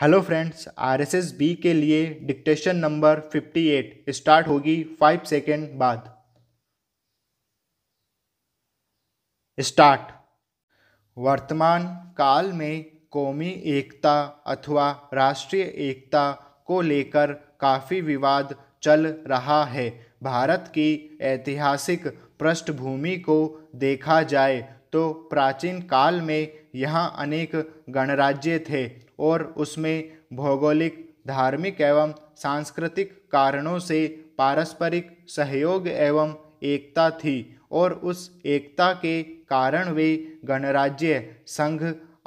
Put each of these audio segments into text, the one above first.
hello friends RSS B के लिए dictation number 58 start होगी 5 सेकेंड बाद स्टार्ट वर्तमान काल में कौमी एकता अथवा राष्ट्रीय एकता को लेकर काफ़ी विवाद चल रहा है भारत की ऐतिहासिक पृष्ठभूमि को देखा जाए तो प्राचीन काल में यहाँ अनेक गणराज्य थे और उसमें भौगोलिक धार्मिक एवं सांस्कृतिक कारणों से पारस्परिक सहयोग एवं एकता थी और उस एकता के कारण वे गणराज्य संघ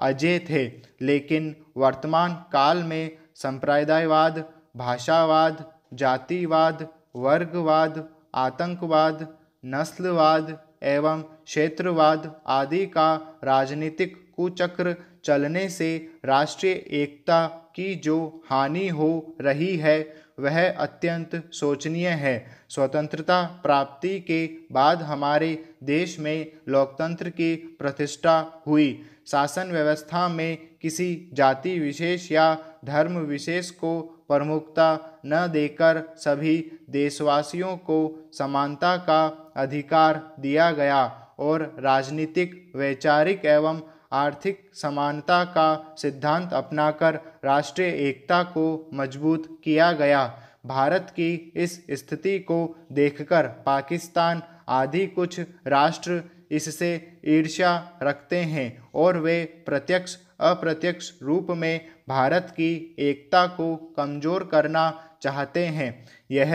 अजय थे लेकिन वर्तमान काल में संप्रदायवाद भाषावाद जातिवाद वर्गवाद आतंकवाद नस्लवाद एवं क्षेत्रवाद आदि का राजनीतिक कुचक्र चलने से राष्ट्रीय एकता की जो हानि हो रही है वह अत्यंत शोचनीय है स्वतंत्रता प्राप्ति के बाद हमारे देश में लोकतंत्र की प्रतिष्ठा हुई शासन व्यवस्था में किसी जाति विशेष या धर्म विशेष को प्रमुखता न देकर सभी देशवासियों को समानता का अधिकार दिया गया और राजनीतिक वैचारिक एवं आर्थिक समानता का सिद्धांत अपनाकर राष्ट्रीय एकता को मजबूत किया गया भारत की इस स्थिति को देखकर पाकिस्तान आदि कुछ राष्ट्र इससे ईर्ष्या रखते हैं और वे प्रत्यक्ष अप्रत्यक्ष रूप में भारत की एकता को कमजोर करना चाहते हैं यह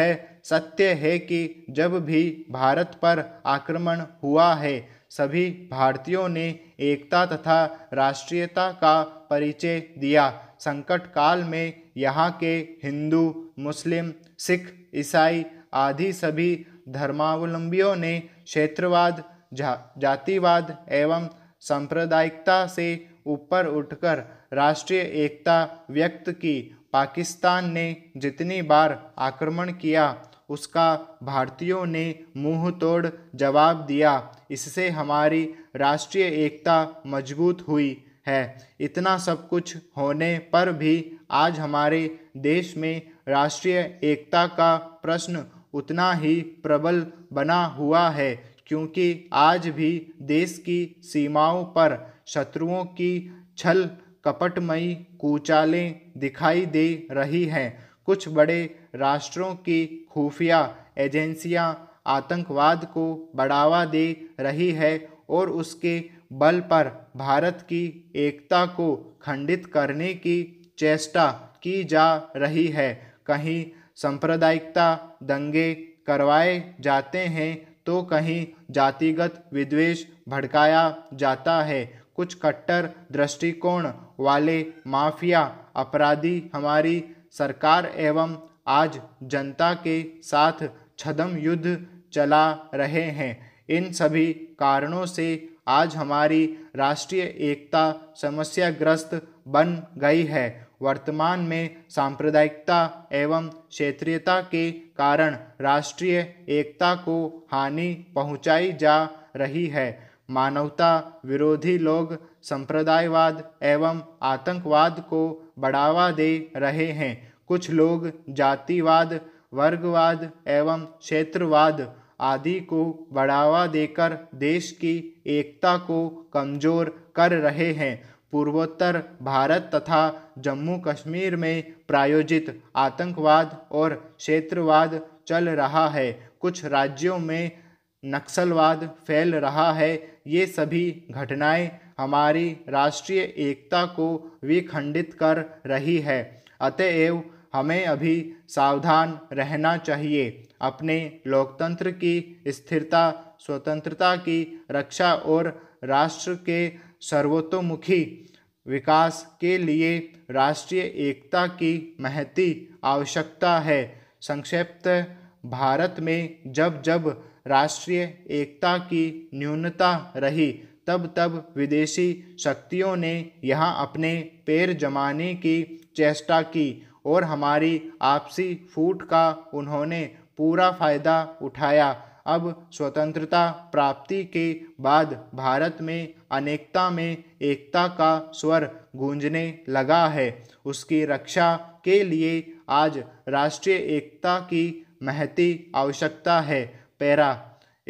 सत्य है कि जब भी भारत पर आक्रमण हुआ है सभी भारतीयों ने एकता तथा राष्ट्रीयता का परिचय दिया संकट काल में यहाँ के हिंदू मुस्लिम सिख ईसाई आदि सभी धर्मावलंबियों ने क्षेत्रवाद जा, जातिवाद एवं सांप्रदायिकता से ऊपर उठकर राष्ट्रीय एकता व्यक्त की पाकिस्तान ने जितनी बार आक्रमण किया उसका भारतीयों ने मुंह तोड़ जवाब दिया इससे हमारी राष्ट्रीय एकता मजबूत हुई है इतना सब कुछ होने पर भी आज हमारे देश में राष्ट्रीय एकता का प्रश्न उतना ही प्रबल बना हुआ है क्योंकि आज भी देश की सीमाओं पर शत्रुओं की छल कपटमयी कुचालें दिखाई दे रही हैं कुछ बड़े राष्ट्रों की खुफिया एजेंसियां आतंकवाद को बढ़ावा दे रही है और उसके बल पर भारत की एकता को खंडित करने की चेष्टा की जा रही है कहीं सांप्रदायिकता दंगे करवाए जाते हैं तो कहीं जातिगत विद्वेष भड़काया जाता है कुछ कट्टर दृष्टिकोण वाले माफिया अपराधी हमारी सरकार एवं आज जनता के साथ छदम युद्ध चला रहे हैं इन सभी कारणों से आज हमारी राष्ट्रीय एकता समस्याग्रस्त बन गई है वर्तमान में सांप्रदायिकता एवं क्षेत्रीयता के कारण राष्ट्रीय एकता को हानि पहुंचाई जा रही है मानवता विरोधी लोग संप्रदायवाद एवं आतंकवाद को बढ़ावा दे रहे हैं कुछ लोग जातिवाद वर्गवाद एवं क्षेत्रवाद आदि को बढ़ावा देकर देश की एकता को कमजोर कर रहे हैं पूर्वोत्तर भारत तथा जम्मू कश्मीर में प्रायोजित आतंकवाद और क्षेत्रवाद चल रहा है कुछ राज्यों में नक्सलवाद फैल रहा है ये सभी घटनाएं हमारी राष्ट्रीय एकता को विखंडित कर रही है अतएव हमें अभी सावधान रहना चाहिए अपने लोकतंत्र की स्थिरता स्वतंत्रता की रक्षा और राष्ट्र के सर्वोत्तमुखी विकास के लिए राष्ट्रीय एकता की महती आवश्यकता है संक्षिप्त भारत में जब जब राष्ट्रीय एकता की न्यूनता रही तब तब विदेशी शक्तियों ने यहाँ अपने पैर जमाने की चेष्टा की और हमारी आपसी फूट का उन्होंने पूरा फायदा उठाया अब स्वतंत्रता प्राप्ति के बाद भारत में अनेकता में एकता का स्वर गूंजने लगा है उसकी रक्षा के लिए आज राष्ट्रीय एकता की महती आवश्यकता है पैरा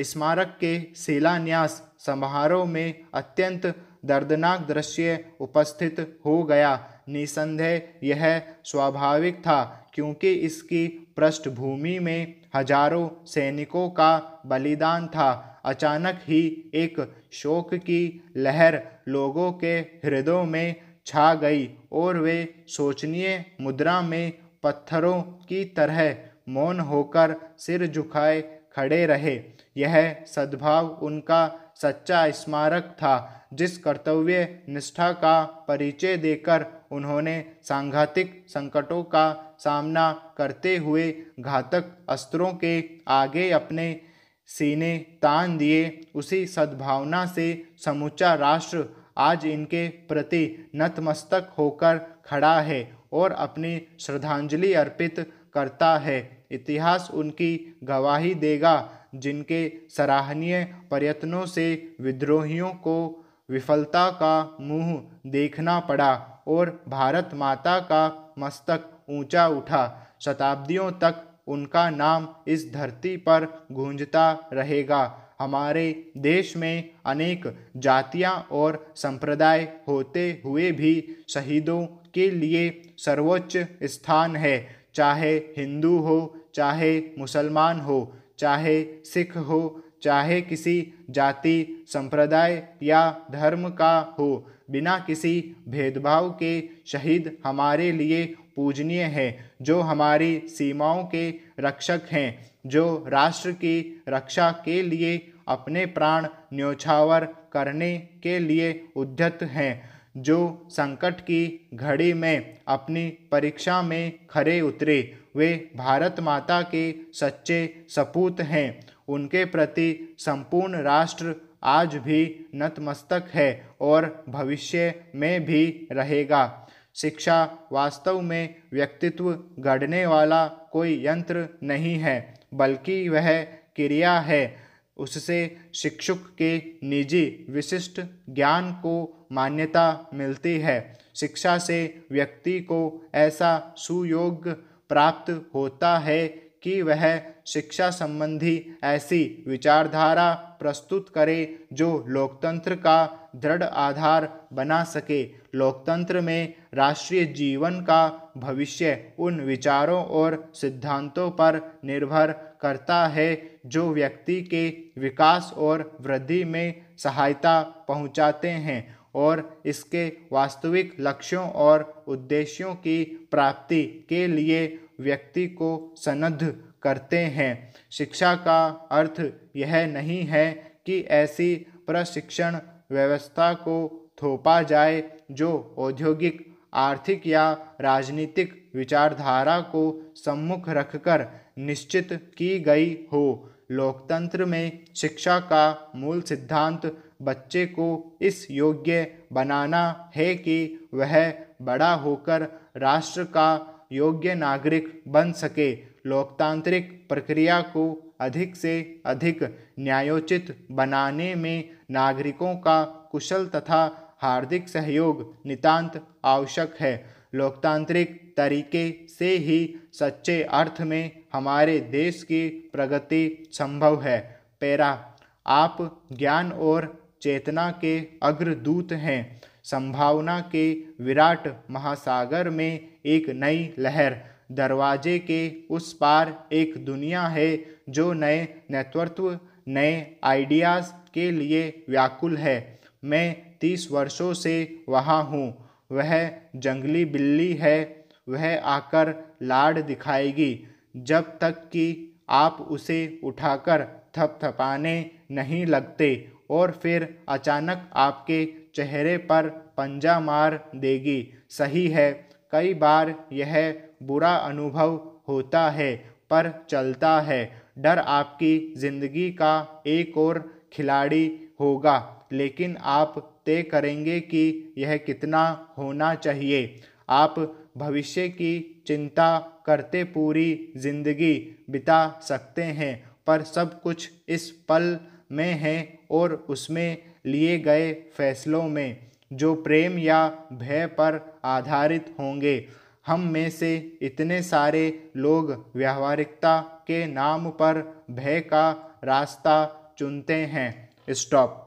स्मारक के शिलान्यास समारोह में अत्यंत दर्दनाक दृश्य उपस्थित हो गया निसंदेह यह स्वाभाविक था क्योंकि इसकी पृष्ठभूमि में हजारों सैनिकों का बलिदान था अचानक ही एक शोक की लहर लोगों के हृदयों में छा गई और वे शोचनीय मुद्रा में पत्थरों की तरह मौन होकर सिर झुकाए खड़े रहे यह सद्भाव उनका सच्चा स्मारक था जिस कर्तव्य निष्ठा का परिचय देकर उन्होंने सांघातिक संकटों का सामना करते हुए घातक अस्त्रों के आगे अपने सीने तान दिए उसी सद्भावना से समूचा राष्ट्र आज इनके प्रति नतमस्तक होकर खड़ा है और अपनी श्रद्धांजलि अर्पित करता है इतिहास उनकी गवाही देगा जिनके सराहनीय प्रयत्नों से विद्रोहियों को विफलता का मुंह देखना पड़ा और भारत माता का मस्तक ऊंचा उठा शताब्दियों तक उनका नाम इस धरती पर गूंजता रहेगा हमारे देश में अनेक जातियां और संप्रदाय होते हुए भी शहीदों के लिए सर्वोच्च स्थान है चाहे हिंदू हो चाहे मुसलमान हो चाहे सिख हो चाहे किसी जाति संप्रदाय या धर्म का हो बिना किसी भेदभाव के शहीद हमारे लिए पूजनीय हैं जो हमारी सीमाओं के रक्षक हैं जो राष्ट्र की रक्षा के लिए अपने प्राण न्योछावर करने के लिए उद्यत हैं जो संकट की घड़ी में अपनी परीक्षा में खरे उतरे वे भारत माता के सच्चे सपूत हैं उनके प्रति संपूर्ण राष्ट्र आज भी नतमस्तक है और भविष्य में भी रहेगा शिक्षा वास्तव में व्यक्तित्व गढ़ने वाला कोई यंत्र नहीं है बल्कि वह क्रिया है उससे शिक्षक के निजी विशिष्ट ज्ञान को मान्यता मिलती है शिक्षा से व्यक्ति को ऐसा सुयोग प्राप्त होता है कि वह शिक्षा संबंधी ऐसी विचारधारा प्रस्तुत करे जो लोकतंत्र का दृढ़ आधार बना सके लोकतंत्र में राष्ट्रीय जीवन का भविष्य उन विचारों और सिद्धांतों पर निर्भर करता है जो व्यक्ति के विकास और वृद्धि में सहायता पहुंचाते हैं और इसके वास्तविक लक्ष्यों और उद्देश्यों की प्राप्ति के लिए व्यक्ति को सनद्ध करते हैं शिक्षा का अर्थ यह नहीं है कि ऐसी प्रशिक्षण व्यवस्था को थोपा जाए जो औद्योगिक आर्थिक या राजनीतिक विचारधारा को सम्मुख रखकर निश्चित की गई हो लोकतंत्र में शिक्षा का मूल सिद्धांत बच्चे को इस योग्य बनाना है कि वह बड़ा होकर राष्ट्र का योग्य नागरिक बन सके लोकतांत्रिक प्रक्रिया को अधिक से अधिक न्यायोचित बनाने में नागरिकों का कुशल तथा हार्दिक सहयोग नितांत आवश्यक है लोकतांत्रिक तरीके से ही सच्चे अर्थ में हमारे देश की प्रगति संभव है पैरा आप ज्ञान और चेतना के अग्रदूत हैं संभावना के विराट महासागर में एक नई लहर दरवाजे के उस पार एक दुनिया है जो नए नेतृत्व नए आइडियाज़ के लिए व्याकुल है मैं तीस वर्षों से वहाँ हूँ वह जंगली बिल्ली है वह आकर लाड दिखाएगी जब तक कि आप उसे उठाकर थपथपाने नहीं लगते और फिर अचानक आपके चेहरे पर पंजा मार देगी सही है कई बार यह बुरा अनुभव होता है पर चलता है डर आपकी ज़िंदगी का एक और खिलाड़ी होगा लेकिन आप तय करेंगे कि यह कितना होना चाहिए आप भविष्य की चिंता करते पूरी ज़िंदगी बिता सकते हैं पर सब कुछ इस पल में है और उसमें लिए गए फैसलों में जो प्रेम या भय पर आधारित होंगे हम में से इतने सारे लोग व्यावहारिकता के नाम पर भय का रास्ता चुनते हैं स्टॉप